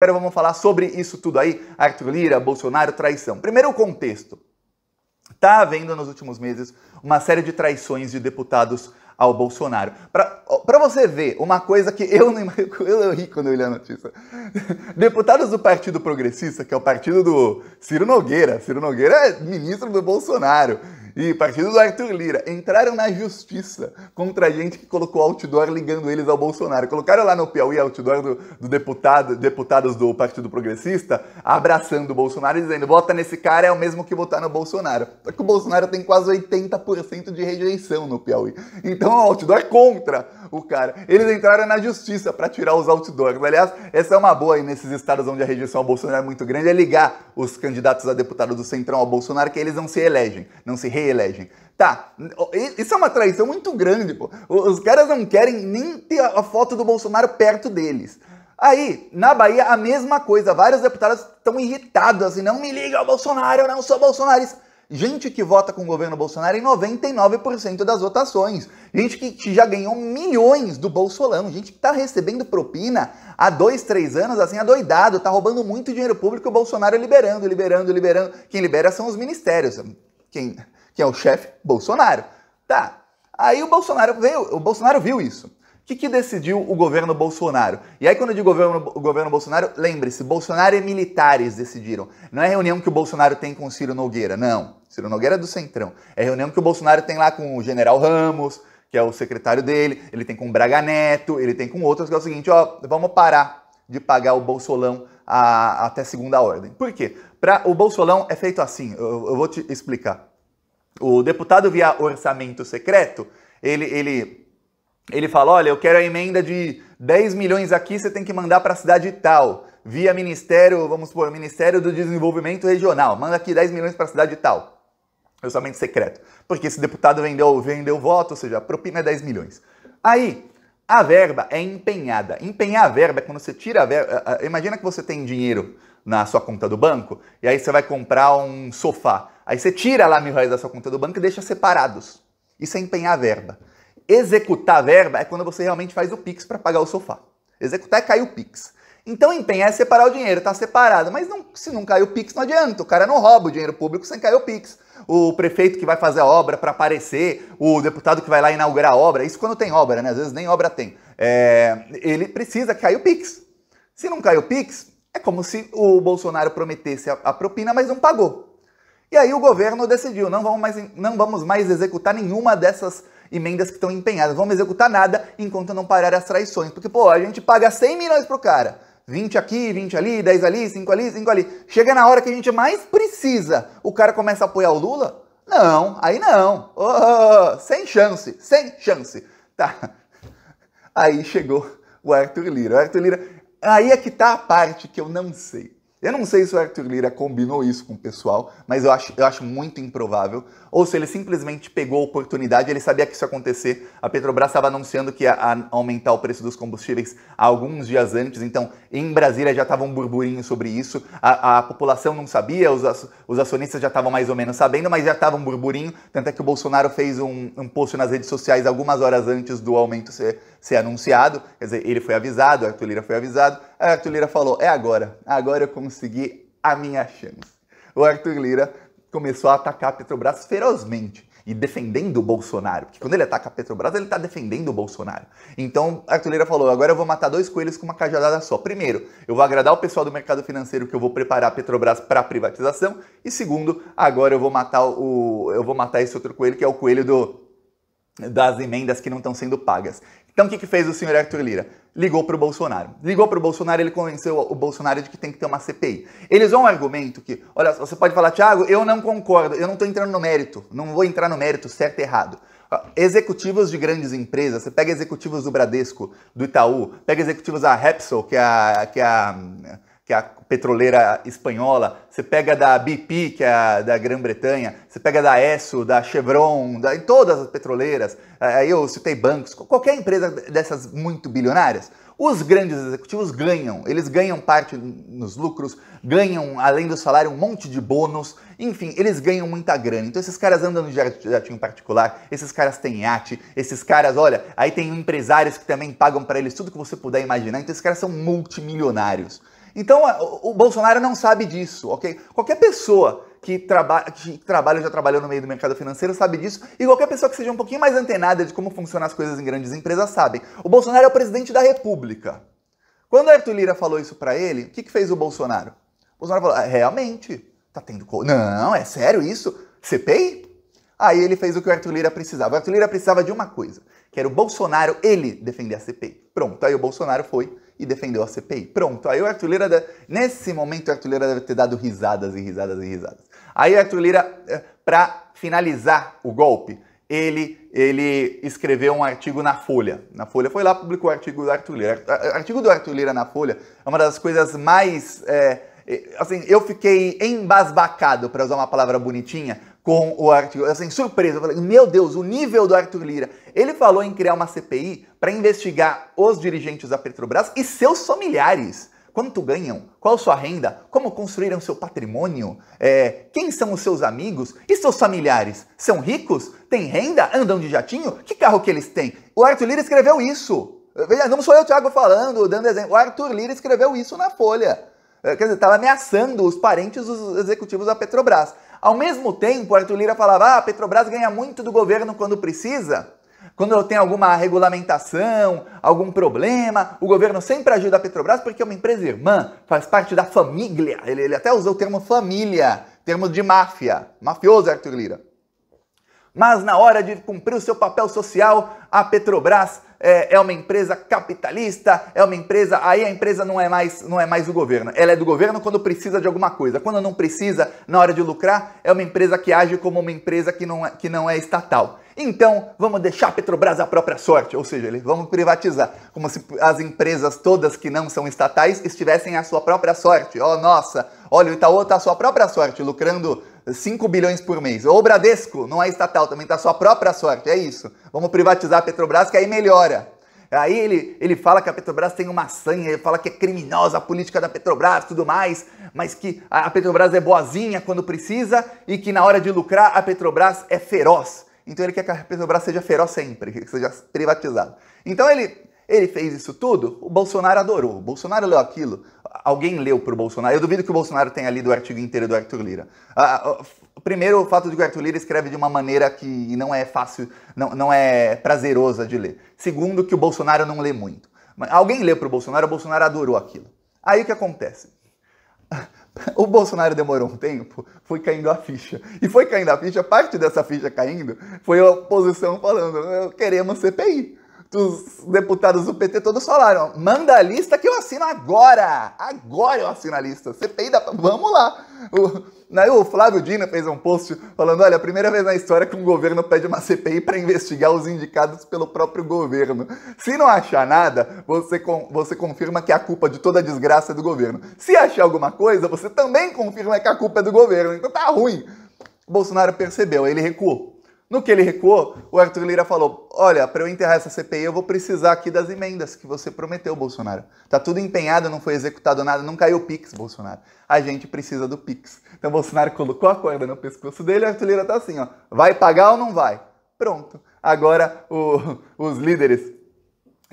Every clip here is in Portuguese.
Agora vamos falar sobre isso tudo aí, Arthur Lira, Bolsonaro, traição. Primeiro o contexto. Está havendo nos últimos meses uma série de traições de deputados ao Bolsonaro. Para você ver, uma coisa que eu não, eu ri quando eu li a notícia. Deputados do Partido Progressista, que é o partido do Ciro Nogueira. Ciro Nogueira é ministro do Bolsonaro e partido do Arthur Lira entraram na justiça contra a gente que colocou outdoor ligando eles ao Bolsonaro. Colocaram lá no Piauí outdoor do, do deputado, deputados do Partido Progressista abraçando o Bolsonaro e dizendo: vota nesse cara é o mesmo que votar no Bolsonaro. Só que o Bolsonaro tem quase 80% de rejeição no Piauí. Então o outdoor contra o cara. Eles entraram na justiça para tirar os outdoors. Aliás, essa é uma boa aí nesses estados onde a rejeição ao Bolsonaro é muito grande, é ligar os candidatos a deputado do Centrão ao Bolsonaro que eles não se elegem, não se reelegem. Tá, isso é uma traição muito grande, pô. Os caras não querem nem ter a foto do Bolsonaro perto deles. Aí, na Bahia, a mesma coisa. Vários deputados estão irritados, assim, não me liga ao Bolsonaro, eu não sou bolsonarista gente que vota com o governo Bolsonaro em 99% das votações, gente que já ganhou milhões do bolsonaro, gente que está recebendo propina há dois, três anos, assim, adoidado, está roubando muito dinheiro público, o Bolsonaro liberando, liberando, liberando. Quem libera são os ministérios, quem, quem é o chefe? Bolsonaro. Tá. Aí o Bolsonaro veio, o Bolsonaro viu isso. O que, que decidiu o governo Bolsonaro? E aí, quando eu digo governo, o governo Bolsonaro, lembre-se, Bolsonaro e militares decidiram. Não é reunião que o Bolsonaro tem com Ciro Nogueira, não. Ciro Nogueira é do Centrão. É reunião que o Bolsonaro tem lá com o general Ramos, que é o secretário dele, ele tem com o Braga Neto, ele tem com outros, que é o seguinte, ó, vamos parar de pagar o Bolsolão a, até segunda ordem. Por quê? Pra, o Bolsolão é feito assim, eu, eu vou te explicar. O deputado via orçamento secreto, ele... ele ele fala: olha, eu quero a emenda de 10 milhões aqui, você tem que mandar para a cidade tal, via Ministério, vamos supor, Ministério do Desenvolvimento Regional, manda aqui 10 milhões para a cidade tal. somente secreto. Porque esse deputado vendeu, vendeu voto, ou seja, a propina é 10 milhões. Aí, a verba é empenhada. Empenhar a verba é quando você tira a verba. Imagina que você tem dinheiro na sua conta do banco, e aí você vai comprar um sofá. Aí você tira lá mil reais da sua conta do banco e deixa separados. Isso é empenhar a verba. Executar a verba é quando você realmente faz o Pix para pagar o sofá. Executar é cair o Pix. Então empenhar é separar o dinheiro, tá separado. Mas não, se não cai o Pix, não adianta. O cara não rouba o dinheiro público sem cair o Pix. O prefeito que vai fazer a obra para aparecer, o deputado que vai lá inaugurar a obra, isso quando tem obra, né? Às vezes nem obra tem. É, ele precisa cair o Pix. Se não cair o Pix, é como se o Bolsonaro prometesse a, a propina, mas não pagou. E aí o governo decidiu, não vamos mais, não vamos mais executar nenhuma dessas emendas que estão empenhadas. Vamos executar nada enquanto não parar as traições. Porque, pô, a gente paga 100 milhões pro cara. 20 aqui, 20 ali, 10 ali, 5 ali, 5 ali. Chega na hora que a gente mais precisa, o cara começa a apoiar o Lula? Não, aí não. Oh, sem chance, sem chance. Tá. Aí chegou o Arthur Lira. O Arthur Lira. Aí é que tá a parte que eu não sei. Eu não sei se o Arthur Lira combinou isso com o pessoal, mas eu acho, eu acho muito improvável. Ou se ele simplesmente pegou a oportunidade, ele sabia que isso ia acontecer. A Petrobras estava anunciando que ia aumentar o preço dos combustíveis alguns dias antes, então em Brasília já estava um burburinho sobre isso. A, a população não sabia, os, os acionistas já estavam mais ou menos sabendo, mas já estava um burburinho. Tanto é que o Bolsonaro fez um, um post nas redes sociais algumas horas antes do aumento ser ser anunciado, quer dizer, ele foi avisado, a Arthur Lira foi avisado, a Arthur Lira falou, é agora, agora eu consegui a minha chance. O Arthur Lira começou a atacar a Petrobras ferozmente e defendendo o Bolsonaro, porque quando ele ataca a Petrobras, ele está defendendo o Bolsonaro. Então, a Arthur Lira falou, agora eu vou matar dois coelhos com uma cajadada só. Primeiro, eu vou agradar o pessoal do mercado financeiro que eu vou preparar a Petrobras para privatização, e segundo, agora eu vou matar o eu vou matar esse outro coelho que é o coelho do das emendas que não estão sendo pagas. Então o que, que fez o senhor Arthur Lira? Ligou para o Bolsonaro. Ligou para o Bolsonaro, ele convenceu o Bolsonaro de que tem que ter uma CPI. Eles vão um argumento que, olha, você pode falar, Thiago, eu não concordo, eu não estou entrando no mérito, não vou entrar no mérito certo e errado. Ah, executivos de grandes empresas, você pega executivos do Bradesco, do Itaú, pega executivos da Repsol, que é a, que é a que é a petroleira espanhola, você pega da BP, que é a, da Grã-Bretanha, você pega da ESSO, da Chevron, da, em todas as petroleiras, eh, aí eu citei bancos, qualquer empresa dessas muito bilionárias, os grandes executivos ganham, eles ganham parte nos lucros, ganham, além do salário, um monte de bônus, enfim, eles ganham muita grana. Então esses caras andam no jatinho particular, esses caras têm iate, esses caras, olha, aí tem empresários que também pagam para eles tudo que você puder imaginar, então esses caras são multimilionários. Então, o Bolsonaro não sabe disso, ok? Qualquer pessoa que, que trabalha ou já trabalhou no meio do mercado financeiro sabe disso, e qualquer pessoa que seja um pouquinho mais antenada de como funcionam as coisas em grandes empresas sabe. O Bolsonaro é o presidente da República. Quando Arthur Lira falou isso para ele, o que, que fez o Bolsonaro? O Bolsonaro falou: ah, realmente, tá tendo. Não, é sério isso? CPI? Aí ele fez o que o Arthur Lira precisava. O Arthur Lira precisava de uma coisa, que era o Bolsonaro, ele defender a CPI. Pronto, aí o Bolsonaro foi e defendeu a CPI. Pronto. Aí o Arthur Lira, nesse momento, o Arthur Lira deve ter dado risadas e risadas e risadas. Aí o Arthur Lira, eh, para finalizar o golpe, ele, ele escreveu um artigo na Folha. Na Folha foi lá, publicou o artigo do Arthur Lira. O artigo do Arthur Lira na Folha é uma das coisas mais. É, assim, eu fiquei embasbacado, para usar uma palavra bonitinha, com o Arthur, assim, surpresa, eu falei, meu Deus, o nível do Arthur Lira. Ele falou em criar uma CPI para investigar os dirigentes da Petrobras e seus familiares. Quanto ganham? Qual sua renda? Como construíram seu patrimônio? É, quem são os seus amigos? E seus familiares? São ricos? Têm renda? Andam de jatinho? Que carro que eles têm? O Arthur Lira escreveu isso. Não sou eu, Thiago, falando, dando exemplo. O Arthur Lira escreveu isso na Folha. Eh, quer dizer, estava ameaçando os parentes dos executivos da Petrobras. Ao mesmo tempo, Arthur Lira falava: ah, a Petrobras ganha muito do governo quando precisa, quando tem alguma regulamentação, algum problema. O governo sempre ajuda a Petrobras porque é uma empresa irmã, faz parte da família. Ele, ele até usou o termo família, termo de máfia. Mafioso, Arthur Lira. Mas na hora de cumprir o seu papel social, a Petrobras é, é, uma empresa capitalista, é uma empresa. Aí a empresa não é mais não é mais do governo. Ela é do governo quando precisa de alguma coisa. Quando não precisa, na hora de lucrar, é uma empresa que age como uma empresa que não é, que não é estatal. Então, vamos deixar a Petrobras à própria sorte, ou seja, vamos privatizar, como se as empresas todas que não são estatais estivessem à sua própria sorte. Oh, nossa, olha, o Itaú está à sua própria sorte, lucrando 5 bilhões por mês. Ou Bradesco, não é estatal, também está sua própria sorte, é isso. Vamos privatizar a Petrobras, que aí melhora. Aí ele, ele fala que a Petrobras tem uma sanha, ele fala que é criminosa a política da Petrobras tudo mais, mas que a Petrobras é boazinha quando precisa e que na hora de lucrar a Petrobras é feroz. Então ele quer que a Petrobras seja feroz sempre, que seja privatizada. Então ele ele fez isso tudo, o Bolsonaro adorou. O Bolsonaro leu aquilo. Alguém leu para o Bolsonaro. Eu duvido que o Bolsonaro tenha lido o artigo inteiro do Arthur Lira. Ah, ah, primeiro, o fato de que o Arthur Lira escreve de uma maneira que não é fácil, não, não é prazerosa de ler. Segundo, que o Bolsonaro não lê muito. Alguém leu para o Bolsonaro, o Bolsonaro adorou aquilo. Aí o que acontece? O Bolsonaro demorou um tempo, foi caindo a ficha. E foi caindo a ficha, parte dessa ficha caindo foi a oposição falando: queremos CPI dos deputados do PT todos falaram: manda a lista que eu assino agora! Agora eu assino a lista. CPI da. Vamos lá! O, né, o Flávio Dino fez um post falando: olha, a primeira vez na história que um governo pede uma CPI para investigar os indicados pelo próprio governo. Se não achar nada, você, com, você confirma que é a culpa de toda a desgraça é do governo. Se achar alguma coisa, você também confirma que é a culpa é do governo. Então tá ruim. Bolsonaro percebeu, ele recuou. No que ele recuou, o Arthur Lira falou: Olha, para eu enterrar essa CPI, eu vou precisar aqui das emendas que você prometeu, Bolsonaro. Tá tudo empenhado, não foi executado nada, não caiu o Pix, Bolsonaro. A gente precisa do Pix. Então, Bolsonaro colocou a corda no pescoço dele e o Arthur Lira tá assim: ó, vai pagar ou não vai? Pronto. Agora o, os líderes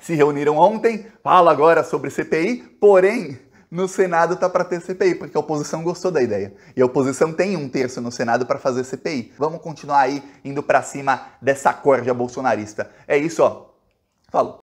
se reuniram ontem, fala agora sobre CPI, porém no Senado tá para ter CPI, porque a oposição gostou da ideia. E a oposição tem um terço no Senado para fazer CPI. Vamos continuar aí indo para cima dessa corda bolsonarista. É isso, ó. Falou.